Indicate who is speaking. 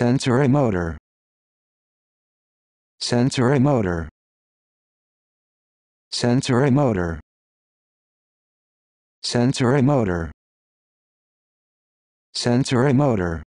Speaker 1: sensory motor sensory motor sensory motor sensory motor sensory motor